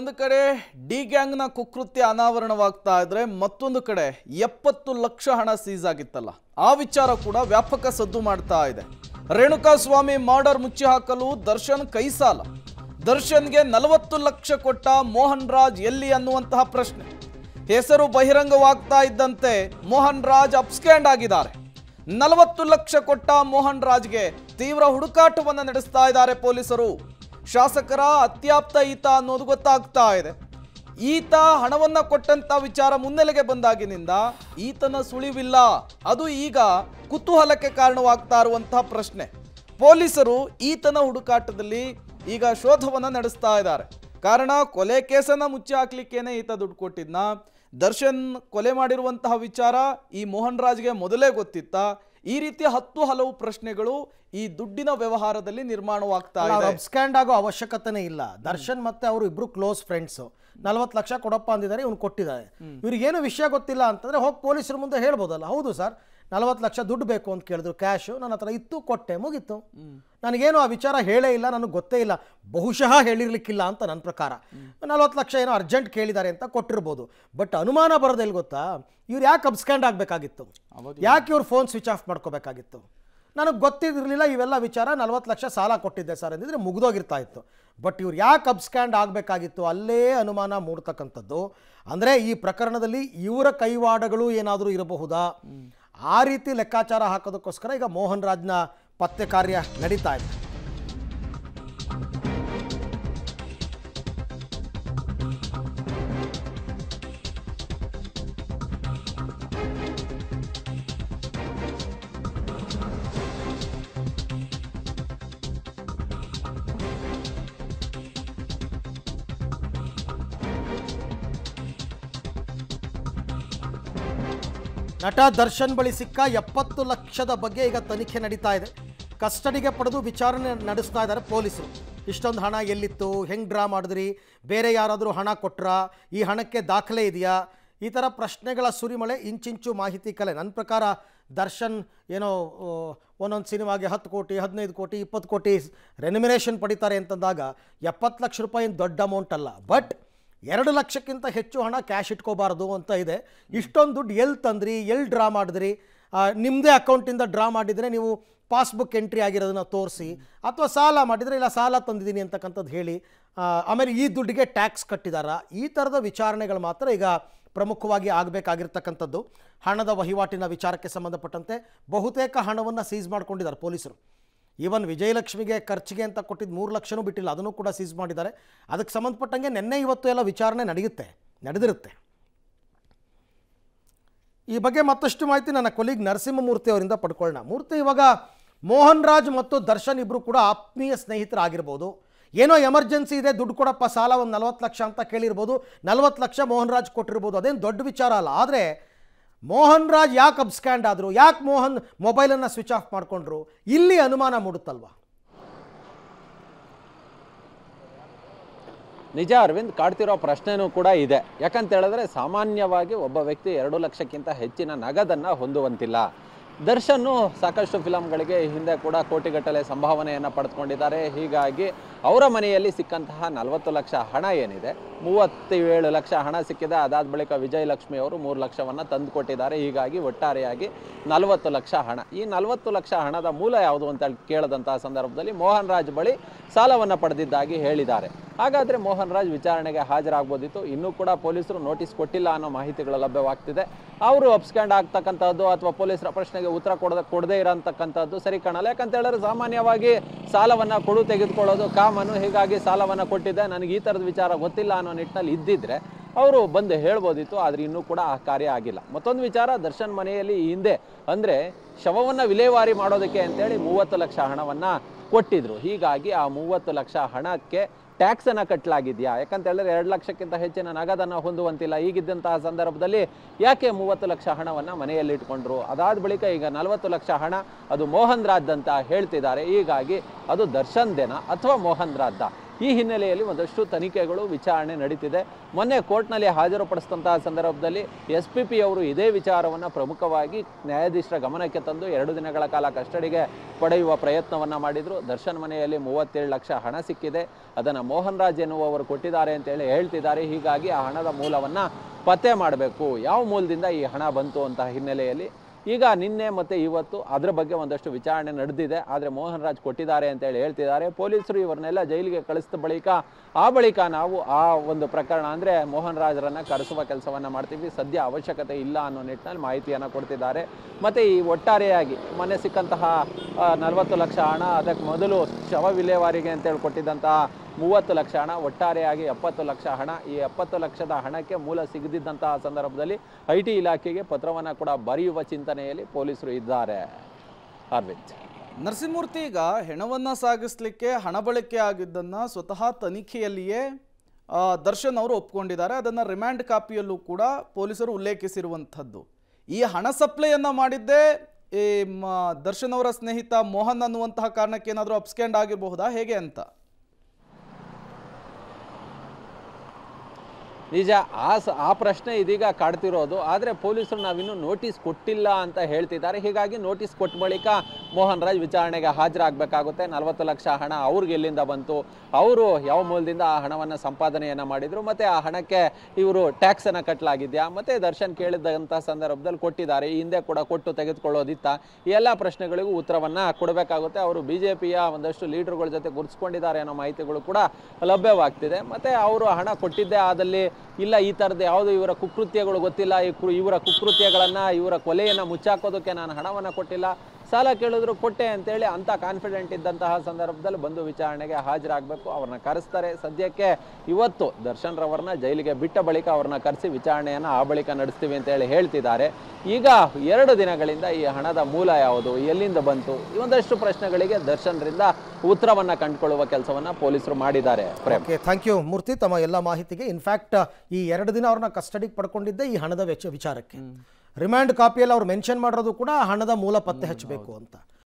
ಒಂದು ಕಡೆ D gang ನ ಕುಕೃತ್ಯ ಅನಾವರಣವಾಗ್ತಾ ಇದ್ರೆ ಮತ್ತೊಂದು ಕಡೆ ಎಪ್ಪತ್ತು ಲಕ್ಷ ಹಣ ಸೀಸ್ ಆಗಿತ್ತಲ್ಲ ಆ ವಿಚಾರ ಕೂಡ ವ್ಯಾಪಕ ಸದ್ದು ಮಾಡ್ತಾ ಇದೆ ರೇಣುಕಾ ಸ್ವಾಮಿ ಮರ್ಡರ್ ಮುಚ್ಚಿ ಹಾಕಲು ದರ್ಶನ್ ಕೈ ಸಾಲ ದರ್ಶನ್ಗೆ ನಲವತ್ತು ಲಕ್ಷ ಕೊಟ್ಟ ಮೋಹನ್ ರಾಜ್ ಎಲ್ಲಿ ಅನ್ನುವಂತಹ ಪ್ರಶ್ನೆ ಹೆಸರು ಬಹಿರಂಗವಾಗ್ತಾ ಇದ್ದಂತೆ ಮೋಹನ್ ರಾಜ್ ಅಪ್ಸ್ಕ್ಯಾಂಡ್ ಆಗಿದ್ದಾರೆ ನಲವತ್ತು ಲಕ್ಷ ಕೊಟ್ಟ ಮೋಹನ್ ರಾಜ್ಗೆ ತೀವ್ರ ಹುಡುಕಾಟವನ್ನು ನಡೆಸ್ತಾ ಇದ್ದಾರೆ ಪೊಲೀಸರು ಶಾಸಕರ ಅತ್ಯಾಪ್ತ ಈತ ಅನ್ನೋದು ಗೊತ್ತಾಗ್ತಾ ಇದೆ ಈತ ಹಣವನ್ನ ಕೊಟ್ಟಂತ ವಿಚಾರ ಮುನ್ನೆಲೆಗೆ ಬಂದಾಗಿನಿಂದ ಈತನ ಸುಳಿವಿಲ್ಲ ಅದು ಈಗ ಕುತೂಹಲಕ್ಕೆ ಕಾರಣವಾಗ್ತಾ ಇರುವಂತಹ ಪ್ರಶ್ನೆ ಪೊಲೀಸರು ಈತನ ಹುಡುಕಾಟದಲ್ಲಿ ಈಗ ಶೋಧವನ್ನ ನಡೆಸ್ತಾ ಇದ್ದಾರೆ ಕಾರಣ ಕೊಲೆ ಕೇಸನ್ನ ಮುಚ್ಚಿ ಹಾಕ್ಲಿಕ್ಕೇನೆ ಈತ ದುಡ್ಡು ಕೊಟ್ಟಿದ್ನ ದರ್ಶನ್ ಕೊಲೆ ಮಾಡಿರುವಂತಹ ವಿಚಾರ ಈ ಮೋಹನ್ ರಾಜ್ಗೆ ಮೊದಲೇ ಗೊತ್ತಿತ್ತ ಈ ರೀತಿಯ ಹತ್ತು ಹಲವು ಪ್ರಶ್ನೆಗಳು ಈ ದುಡ್ಡಿನ ವ್ಯವಹಾರದಲ್ಲಿ ನಿರ್ಮಾಣವಾಗ್ತಾ ಇದೆ ಸ್ಕ್ಯಾಂಡ್ ಆಗೋ ಅವಶ್ಯಕತೆನೇ ಇಲ್ಲ ದರ್ಶನ್ ಮತ್ತೆ ಅವರು ಇಬ್ರು ಕ್ಲೋಸ್ ಫ್ರೆಂಡ್ಸ್ ನಲ್ವತ್ತು ಲಕ್ಷ ಕೊಡಪ್ಪ ಅಂದಿದ್ದಾರೆ ಇವ್ನು ಕೊಟ್ಟಿದ್ದಾರೆ ಇವ್ರಿಗೇನು ವಿಷಯ ಗೊತ್ತಿಲ್ಲ ಅಂತಂದ್ರೆ ಹೋಗಿ ಪೊಲೀಸರ ಮುಂದೆ ಹೇಳ್ಬೋದಲ್ಲ ಹೌದು ಸರ್ ನಲವತ್ತು ಲಕ್ಷ ದುಡ್ಡು ಬೇಕು ಅಂತ ಕೇಳಿದ್ರು ಕ್ಯಾಶು ನನ್ನ ಹತ್ರ ಇತ್ತು ಕೊಟ್ಟೆ ಮುಗೀತು ನನಗೇನು ಆ ವಿಚಾರ ಹೇಳೇ ಇಲ್ಲ ನನಗೆ ಗೊತ್ತೇ ಇಲ್ಲ ಬಹುಶಃ ಹೇಳಿರ್ಲಿಕ್ಕಿಲ್ಲ ಅಂತ ನನ್ನ ಪ್ರಕಾರ ನಲವತ್ತು ಲಕ್ಷ ಏನೋ ಅರ್ಜೆಂಟ್ ಕೇಳಿದ್ದಾರೆ ಅಂತ ಕೊಟ್ಟಿರ್ಬೋದು ಬಟ್ ಅನುಮಾನ ಬರೋದೆಲ್ಲಿ ಗೊತ್ತಾ ಇವ್ರು ಯಾಕೆ ಅಬ್ಸ್ಕ್ಯಾಂಡ್ ಆಗಬೇಕಾಗಿತ್ತು ಯಾಕೆ ಇವ್ರು ಫೋನ್ ಸ್ವಿಚ್ ಆಫ್ ಮಾಡ್ಕೋಬೇಕಾಗಿತ್ತು ನನಗೆ ಗೊತ್ತಿರಲಿಲ್ಲ ಇವೆಲ್ಲ ವಿಚಾರ ನಲವತ್ತು ಲಕ್ಷ ಸಾಲ ಕೊಟ್ಟಿದ್ದೆ ಸರ್ ಅಂದಿದ್ರೆ ಮುಗಿದೋಗಿರ್ತಾ ಇತ್ತು ಬಟ್ ಇವ್ರು ಯಾಕೆ ಅಬ್ಸ್ಕ್ಯಾಂಡ್ ಆಗಬೇಕಾಗಿತ್ತು ಅಲ್ಲೇ ಅನುಮಾನ ಮೂಡ್ತಕ್ಕಂಥದ್ದು ಅಂದರೆ ಈ ಪ್ರಕರಣದಲ್ಲಿ ಇವರ ಕೈವಾಡಗಳು ಏನಾದರೂ ಇರಬಹುದಾ ಆ ರೀತಿ ಲೆಕ್ಕಾಚಾರ ಹಾಕೋದಕ್ಕೋಸ್ಕರ ಈಗ ಮೋಹನ್ ರಾಜ್ನ ಪತ್ತೆ ಕಾರ್ಯ ನಡೀತಾ ಇದೆ ನಟ ದರ್ಶನ್ ಬಳಿ ಸಿಕ್ಕ ಎಪ್ಪತ್ತು ಲಕ್ಷದ ಬಗ್ಗೆ ಈಗ ತನಿಖೆ ನಡೀತಾ ಇದೆ ಕಸ್ಟಡಿಗೆ ಪಡೆದು ವಿಚಾರಣೆ ನಡೆಸ್ತಾ ಇದ್ದಾರೆ ಪೊಲೀಸರು ಇಷ್ಟೊಂದು ಹಣ ಎಲ್ಲಿತ್ತು ಹೆಂಗೆ ಡ್ರಾ ಮಾಡಿದ್ರಿ ಬೇರೆ ಯಾರಾದರೂ ಹಣ ಕೊಟ್ಟ್ರಾ ಈ ಹಣಕ್ಕೆ ದಾಖಲೆ ಇದೆಯಾ ಈ ಥರ ಪ್ರಶ್ನೆಗಳ ಸುರಿಮಳೆ ಇಂಚಿಂಚು ಮಾಹಿತಿ ಕಲೆ ನನ್ನ ಪ್ರಕಾರ ದರ್ಶನ್ ಏನೋ ಒಂದೊಂದು ಸಿನಿಮಾಗೆ ಹತ್ತು ಕೋಟಿ ಹದಿನೈದು ಕೋಟಿ ಇಪ್ಪತ್ತು ಕೋಟಿ ರೆನ್ಯುಮಿನೇಷನ್ ಪಡಿತಾರೆ ಅಂತಂದಾಗ ಎಪ್ಪತ್ತು ಲಕ್ಷ ರೂಪಾಯಿ ದೊಡ್ಡ ಅಮೌಂಟ್ ಅಲ್ಲ ಬಟ್ ಎರಡು ಲಕ್ಷಕ್ಕಿಂತ ಹೆಚ್ಚು ಹಣ ಕ್ಯಾಶ್ ಇಟ್ಕೋಬಾರ್ದು ಅಂತ ಇದೆ ಇಷ್ಟೊಂದು ದುಡ್ಡು ಎಲ್ಲಿ ತಂದ್ರಿ ಎಲ್ಲಿ ಡ್ರಾ ಮಾಡಿದ್ರಿ ನಿಮ್ಮದೇ ಅಕೌಂಟಿಂದ ಡ್ರಾ ಮಾಡಿದರೆ ನೀವು ಪಾಸ್ಬುಕ್ ಎಂಟ್ರಿ ಆಗಿರೋದನ್ನ ತೋರಿಸಿ ಅಥವಾ ಸಾಲ ಮಾಡಿದರೆ ಇಲ್ಲ ಸಾಲ ತಂದಿದ್ದೀನಿ ಅಂತಕ್ಕಂಥದ್ದು ಹೇಳಿ ಆಮೇಲೆ ಈ ದುಡ್ಡಿಗೆ ಟ್ಯಾಕ್ಸ್ ಕಟ್ಟಿದಾರಾ ಈ ಥರದ ವಿಚಾರಣೆಗಳು ಮಾತ್ರ ಈಗ ಪ್ರಮುಖವಾಗಿ ಆಗಬೇಕಾಗಿರ್ತಕ್ಕಂಥದ್ದು ಹಣದ ವಹಿವಾಟಿನ ವಿಚಾರಕ್ಕೆ ಸಂಬಂಧಪಟ್ಟಂತೆ ಬಹುತೇಕ ಹಣವನ್ನು ಸೀಸ್ ಮಾಡ್ಕೊಂಡಿದ್ದಾರೆ ಪೊಲೀಸರು ಈವನ್ ವಿಜಯಲಕ್ಷ್ಮಿಗೆ ಖರ್ಚಿಗೆ ಅಂತ ಕೊಟ್ಟಿದ್ದು ಮೂರು ಲಕ್ಷನೂ ಬಿಟ್ಟಿಲ್ಲ ಅದನ್ನು ಕೂಡ ಸೀಸ್ ಮಾಡಿದ್ದಾರೆ ಅದಕ್ಕೆ ಸಂಬಂಧಪಟ್ಟಂಗೆ ನಿನ್ನೆ ಇವತ್ತು ಎಲ್ಲ ವಿಚಾರಣೆ ನಡೆಯುತ್ತೆ ನಡೆದಿರುತ್ತೆ ಈ ಬಗ್ಗೆ ಮತ್ತಷ್ಟು ಮಾಹಿತಿ ನನ್ನ ಕೊಲೀಗ್ ನರಸಿಂಹಮೂರ್ತಿ ಅವರಿಂದ ಪಡ್ಕೊಳ್ಳೋಣ ಮೂರ್ತಿ ಇವಾಗ ಮೋಹನ್ ರಾಜ್ ಮತ್ತು ದರ್ಶನ್ ಇಬ್ಬರು ಕೂಡ ಆತ್ಮೀಯ ಸ್ನೇಹಿತರಾಗಿರ್ಬೋದು ಏನೋ ಎಮರ್ಜೆನ್ಸಿ ಇದೆ ದುಡ್ಡು ಕೊಡಪ್ಪ ಸಾಲ ಒಂದು ನಲವತ್ತು ಲಕ್ಷ ಅಂತ ಕೇಳಿರ್ಬೋದು ನಲ್ವತ್ತು ಲಕ್ಷ ಮೋಹನ್ ರಾಜ್ ಕೊಟ್ಟಿರ್ಬೋದು ಅದೇನು ದೊಡ್ಡ ವಿಚಾರ ಅಲ್ಲ ಆದರೆ ಮೋಹನ್ ರಾಜ್ ಯಾಕೆ ಅಬ್ಸ್ಕ್ಯಾಂಡ್ ಆದರು ಯಾಕೆ ಮೋಹನ್ ಮೊಬೈಲನ್ನು ಸ್ವಿಚ್ ಆಫ್ ಮಾಡಿಕೊಂಡ್ರು ಇಲ್ಲಿ ಅನುಮಾನ ಮೂಡುತ್ತಲ್ವ ನಿಜ ಅರವಿಂದ್ ಕಾಡ್ತಿರೋ ಪ್ರಶ್ನೆನೂ ಕೂಡ ಇದೆ ಯಾಕಂತ ಹೇಳಿದ್ರೆ ಸಾಮಾನ್ಯವಾಗಿ ಒಬ್ಬ ವ್ಯಕ್ತಿ ಎರಡು ಲಕ್ಷಕ್ಕಿಂತ ಹೆಚ್ಚಿನ ನಗದನ್ನು ಹೊಂದುವಂತಿಲ್ಲ ದರ್ಶನ್ನು ಸಾಕಷ್ಟು ಫಿಲಮ್ಗಳಿಗೆ ಹಿಂದೆ ಕೂಡ ಕೋಟಿಗಟ್ಟಲೆ ಸಂಭಾವನೆಯನ್ನು ಪಡೆದುಕೊಂಡಿದ್ದಾರೆ ಹೀಗಾಗಿ ಅವರ ಮನೆಯಲ್ಲಿ ಸಿಕ್ಕಂತಹ ನಲವತ್ತು ಲಕ್ಷ ಹಣ ಏನಿದೆ ಮೂವತ್ತೇಳು ಲಕ್ಷ ಹಣ ಸಿಕ್ಕಿದೆ ಅದಾದ ಬಳಿಕ ವಿಜಯಲಕ್ಷ್ಮಿ ಅವರು ಮೂರು ಲಕ್ಷವನ್ನು ತಂದುಕೊಟ್ಟಿದ್ದಾರೆ ಹೀಗಾಗಿ ಒಟ್ಟಾರೆಯಾಗಿ ನಲವತ್ತು ಲಕ್ಷ ಹಣ ಈ ನಲವತ್ತು ಲಕ್ಷ ಹಣದ ಮೂಲ ಯಾವುದು ಅಂತ ಕೇಳದಂತಹ ಸಂದರ್ಭದಲ್ಲಿ ಮೋಹನ್ ರಾಜ್ ಬಳಿ ಸಾಲವನ್ನು ಪಡೆದಿದ್ದಾಗಿ ಹೇಳಿದ್ದಾರೆ ಹಾಗಾದರೆ ಮೋಹನ್ ರಾಜ್ ವಿಚಾರಣೆಗೆ ಹಾಜರಾಗ್ಬೋದಿತ್ತು ಇನ್ನೂ ಕೂಡ ಪೊಲೀಸರು ನೋಟಿಸ್ ಕೊಟ್ಟಿಲ್ಲ ಅನ್ನೋ ಮಾಹಿತಿಗಳು ಲಭ್ಯವಾಗ್ತಿದೆ ಅವರು ಅಪ್ಸ್ಕ್ಯಾಂಡ್ ಆಗ್ತಕ್ಕಂಥದ್ದು ಅಥವಾ ಪೊಲೀಸರ ಪ್ರಶ್ನೆ ಪ್ರಶ್ನೆಗೆ ಉತ್ತರ ಕೊಡದ ಕೊಡದೇ ಇರೋಂತಕ್ಕಂಥದ್ದು ಸರಿ ಕಾಣಲ್ಲ ಯಾಕಂತ ಹೇಳಿದ್ರೆ ಸಾಮಾನ್ಯವಾಗಿ ಸಾಲವನ್ನು ಕೊಡು ತೆಗೆದುಕೊಳ್ಳೋದು ಕಾಮನು ಹೀಗಾಗಿ ಸಾಲವನ್ನು ಕೊಟ್ಟಿದ್ದೆ ನನಗೆ ಈ ಥರದ ವಿಚಾರ ಗೊತ್ತಿಲ್ಲ ಅನ್ನೋ ನಿಟ್ಟಿನಲ್ಲಿ ಇದ್ದಿದ್ರೆ ಅವರು ಬಂದು ಹೇಳ್ಬೋದಿತ್ತು ಆದರೆ ಇನ್ನೂ ಕೂಡ ಆ ಕಾರ್ಯ ಆಗಿಲ್ಲ ಮತ್ತೊಂದು ವಿಚಾರ ದರ್ಶನ್ ಮನೆಯಲ್ಲಿ ಹಿಂದೆ ಅಂದರೆ ಶವವನ್ನು ವಿಲೇವಾರಿ ಮಾಡೋದಕ್ಕೆ ಅಂತೇಳಿ ಮೂವತ್ತು ಲಕ್ಷ ಹಣವನ್ನು ಕೊಟ್ಟಿದ್ರು ಹೀಗಾಗಿ ಆ ಮೂವತ್ತು ಲಕ್ಷ ಹಣಕ್ಕೆ ಟ್ಯಾಕ್ಸನ್ನು ಕಟ್ಟಲಾಗಿದೆಯಾ ಯಾಕಂತ ಹೇಳಿದ್ರೆ ಎರಡು ಲಕ್ಷಕ್ಕಿಂತ ಹೆಚ್ಚಿನ ನಗದನ್ನು ಹೊಂದುವಂತಿಲ್ಲ ಈಗಿದ್ದಂತಹ ಸಂದರ್ಭದಲ್ಲಿ ಯಾಕೆ ಮೂವತ್ತು ಲಕ್ಷ ಹಣವನ್ನು ಮನೆಯಲ್ಲಿ ಇಟ್ಕೊಂಡ್ರು ಅದಾದ ಬಳಿಕ ಈಗ ನಲವತ್ತು ಲಕ್ಷ ಹಣ ಅದು ಮೋಹನ್ ರಾಜ್ ಅಂತ ಹೇಳ್ತಿದ್ದಾರೆ ಹೀಗಾಗಿ ಅದು ದರ್ಶನ್ ದೇನ ಅಥವಾ ಮೋಹನ್ ರಾಜ್ದ ಈ ಹಿನ್ನೆಲೆಯಲ್ಲಿ ಒಂದಷ್ಟು ತನಿಖೆಗಳು ವಿಚಾರಣೆ ನಡೀತಿದೆ ಮೊನ್ನೆ ಕೋರ್ಟ್ನಲ್ಲಿ ಹಾಜರುಪಡಿಸಿದಂತಹ ಸಂದರ್ಭದಲ್ಲಿ ಎಸ್ ಪಿ ಪಿ ಅವರು ಇದೇ ವಿಚಾರವನ್ನು ಪ್ರಮುಖವಾಗಿ ನ್ಯಾಯಾಧೀಶರ ಗಮನಕ್ಕೆ ತಂದು ಎರಡು ದಿನಗಳ ಕಾಲ ಕಸ್ಟಡಿಗೆ ಪಡೆಯುವ ಪ್ರಯತ್ನವನ್ನು ಮಾಡಿದರು ದರ್ಶನ್ ಮನೆಯಲ್ಲಿ ಮೂವತ್ತೇಳು ಲಕ್ಷ ಹಣ ಸಿಕ್ಕಿದೆ ಅದನ್ನು ಮೋಹನ್ ರಾಜ್ ಎನ್ನುವರು ಕೊಟ್ಟಿದ್ದಾರೆ ಅಂತೇಳಿ ಹೇಳ್ತಿದ್ದಾರೆ ಹೀಗಾಗಿ ಆ ಹಣದ ಮೂಲವನ್ನು ಪತ್ತೆ ಮಾಡಬೇಕು ಯಾವ ಮೂಲದಿಂದ ಈ ಹಣ ಬಂತು ಅಂತ ಹಿನ್ನೆಲೆಯಲ್ಲಿ ಈಗ ನಿನ್ನೆ ಮತ್ತು ಇವತ್ತು ಅದರ ಬಗ್ಗೆ ಒಂದಷ್ಟು ವಿಚಾರಣೆ ನಡೆದಿದೆ ಆದರೆ ಮೋಹನ್ ರಾಜ್ ಕೊಟ್ಟಿದ್ದಾರೆ ಅಂತೇಳಿ ಹೇಳ್ತಿದ್ದಾರೆ ಪೊಲೀಸರು ಇವರನ್ನೆಲ್ಲ ಜೈಲಿಗೆ ಕಳಿಸಿದ ಬಳಿಕ ಆ ಬಳಿಕ ನಾವು ಆ ಒಂದು ಪ್ರಕರಣ ಅಂದರೆ ಮೋಹನ್ ರಾಜ್ರನ್ನು ಕರೆಸುವ ಕೆಲಸವನ್ನು ಮಾಡ್ತೀವಿ ಸದ್ಯ ಅವಶ್ಯಕತೆ ಇಲ್ಲ ಅನ್ನೋ ನಿಟ್ಟಿನಲ್ಲಿ ಮಾಹಿತಿಯನ್ನು ಕೊಡ್ತಿದ್ದಾರೆ ಮತ್ತು ಈ ಒಟ್ಟಾರೆಯಾಗಿ ಮನೆ ಸಿಕ್ಕಂತಹ ನಲವತ್ತು ಲಕ್ಷ ಹಣ ಅದಕ್ಕೆ ಮೊದಲು ಶವ ವಿಲೇವಾರಿಗೆ ಅಂತೇಳಿ ಕೊಟ್ಟಿದ್ದಂತಹ ಮೂವತ್ತು ಲಕ್ಷ ಹಣ ಒಟ್ಟಾರೆಯಾಗಿ ಎಪ್ಪತ್ತು ಲಕ್ಷ ಹಣ ಈ ಎಪ್ಪತ್ತು ಲಕ್ಷದ ಹಣಕ್ಕೆ ಮೂಲ ಸಿಗದಿದ್ದಂತಹ ಸಂದರ್ಭದಲ್ಲಿ ಐ ಟಿ ಇಲಾಖೆಗೆ ಪತ್ರವನ್ನು ಕೂಡ ಬರೆಯುವ ಚಿಂತನೆಯಲ್ಲಿ ಪೊಲೀಸರು ಇದ್ದಾರೆ ಅರವಿಂದ್ ನರಸಿಂಹಮೂರ್ತಿ ಈಗ ಹೆಣವನ್ನು ಸಾಗಿಸಲಿಕ್ಕೆ ಹಣ ಬಳಕೆ ಆಗಿದ್ದನ್ನು ಸ್ವತಃ ತನಿಖೆಯಲ್ಲಿಯೇ ದರ್ಶನ್ ಅವರು ಒಪ್ಕೊಂಡಿದ್ದಾರೆ ಅದನ್ನು ರಿಮ್ಯಾಂಡ್ ಕಾಪಿಯಲ್ಲೂ ಕೂಡ ಪೊಲೀಸರು ಉಲ್ಲೇಖಿಸಿರುವಂಥದ್ದು ಈ ಹಣ ಸಪ್ಲೈಯನ್ನು ಮಾಡಿದ್ದೇ ಈ ದರ್ಶನ್ ಅವರ ಸ್ನೇಹಿತ ಮೋಹನ್ ಅನ್ನುವಂತಹ ಕಾರಣಕ್ಕೆ ಏನಾದರೂ ಅಪ್ಸ್ಕ್ಯಾಂಡ್ ಆಗಿರಬಹುದಾ ಹೇಗೆ ಅಂತ ನಿಜ ಆ ಪ್ರಶ್ನೆ ಇದೀಗ ಕಾಡ್ತಿರೋದು ಆದರೆ ಪೊಲೀಸರು ನಾವಿನ್ನೂ ನೋಟಿಸ್ ಕೊಟ್ಟಿಲ್ಲ ಅಂತ ಹೇಳ್ತಿದ್ದಾರೆ ಹೀಗಾಗಿ ನೋಟಿಸ್ ಕೊಟ್ಟ ಬಳಿಕ ಮೋಹನ್ ರಾಜ್ ವಿಚಾರಣೆಗೆ ಹಾಜರಾಗಬೇಕಾಗುತ್ತೆ ನಲವತ್ತು ಲಕ್ಷ ಹಣ ಅವ್ರಿಗೆ ಎಲ್ಲಿಂದ ಬಂತು ಅವರು ಯಾವ ಮೂಲದಿಂದ ಆ ಹಣವನ್ನು ಸಂಪಾದನೆಯನ್ನು ಮಾಡಿದರು ಮತ್ತು ಆ ಹಣಕ್ಕೆ ಇವರು ಟ್ಯಾಕ್ಸನ್ನು ಕಟ್ಟಲಾಗಿದೆಯಾ ಮತ್ತು ದರ್ಶನ್ ಕೇಳಿದಂಥ ಸಂದರ್ಭದಲ್ಲಿ ಕೊಟ್ಟಿದ್ದಾರೆ ಈ ಹಿಂದೆ ಕೂಡ ಕೊಟ್ಟು ತೆಗೆದುಕೊಳ್ಳೋದಿತ್ತ ಈ ಎಲ್ಲ ಪ್ರಶ್ನೆಗಳಿಗೂ ಉತ್ತರವನ್ನು ಕೊಡಬೇಕಾಗುತ್ತೆ ಅವರು ಬಿ ಜೆ ಪಿಯ ಒಂದಷ್ಟು ಲೀಡರ್ಗಳ ಜೊತೆ ಗುರುತಿಸ್ಕೊಂಡಿದ್ದಾರೆ ಅನ್ನೋ ಮಾಹಿತಿಗಳು ಕೂಡ ಲಭ್ಯವಾಗ್ತಿದೆ ಮತ್ತು ಅವರು ಹಣ ಕೊಟ್ಟಿದ್ದೆ ಆದಲ್ಲಿ ಇಲ್ಲ ಈ ಥರದ್ದು ಯಾವುದು ಇವರ ಕುಕೃತ್ಯಗಳು ಗೊತ್ತಿಲ್ಲ ಇವರ ಕುಕೃತ್ಯಗಳನ್ನು ಇವರ ಕೊಲೆಯನ್ನು ಮುಚ್ಚಾಕೋದಕ್ಕೆ ನಾನು ಹಣವನ್ನು ಕೊಟ್ಟಿಲ್ಲ ಸಾಲ ಕೇಳಿದ್ರು ಕೊಟ್ಟೆ ಅಂತೇಳಿ ಅಂತ ಕಾನ್ಫಿಡೆಂಟ್ ಇದ್ದಂತಹ ಸಂದರ್ಭದಲ್ಲಿ ಬಂದು ವಿಚಾರಣೆಗೆ ಹಾಜರಾಗಬೇಕು ಅವ್ರನ್ನ ಕರೆಸ್ತಾರೆ ಸದ್ಯಕ್ಕೆ ಇವತ್ತು ದರ್ಶನ್ ರವರನ್ನ ಜೈಲಿಗೆ ಬಿಟ್ಟ ಬಳಿಕ ಅವ್ರನ್ನ ಕರೆಸಿ ವಿಚಾರಣೆಯನ್ನು ಆ ಬಳಿಕ ನಡೆಸ್ತೀವಿ ಅಂತೇಳಿ ಹೇಳ್ತಿದ್ದಾರೆ ಈಗ ಎರಡು ದಿನಗಳಿಂದ ಈ ಹಣದ ಮೂಲ ಯಾವುದು ಎಲ್ಲಿಂದ ಬಂತು ಈ ಒಂದಷ್ಟು ಪ್ರಶ್ನೆಗಳಿಗೆ ದರ್ಶನ್ರಿಂದ ಉತ್ತರವನ್ನು ಕಂಡುಕೊಳ್ಳುವ ಕೆಲಸವನ್ನು ಪೊಲೀಸರು ಮಾಡಿದ್ದಾರೆ ಥ್ಯಾಂಕ್ ಯು ಮೂರ್ತಿ ತಮ್ಮ ಎಲ್ಲ ಮಾಹಿತಿಗೆ ಇನ್ಫ್ಯಾಕ್ಟ್ ಈ ಎರಡು ದಿನ ಅವ್ರನ್ನ ಕಸ್ಟಡಿಗೆ ಪಡ್ಕೊಂಡಿದ್ದೆ ಈ ಹಣದ ವೆಚ್ಚ ವಿಚಾರಕ್ಕೆ ರಿಮ್ಯಾಂಡ್ ಕಾಪಿಯಲ್ಲಿ ಅವ್ರು ಮೆನ್ಷನ್ ಮಾಡಿರೋದು ಕೂಡ ಹಣದ ಮೂಲ ಪತ್ತೆ ಹಚ್ಚಬೇಕು ಅಂತ